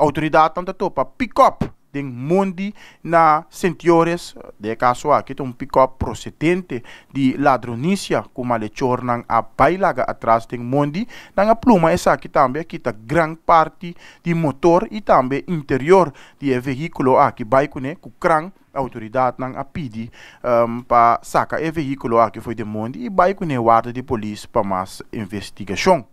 autoridade tanta topa pick-up tem mundi na sentiores de caso aqui tem um pick-up procedente de ladronícia com malhechor não a bailaga atrás tem mundi na a pluma essa aqui também aqui tem tá grande parte de motor e também interior de veículo aqui baico né com crang autoridade não a um, para sacar o veículo aqui foi de mundi e baico né guarda de polícia para mais investigação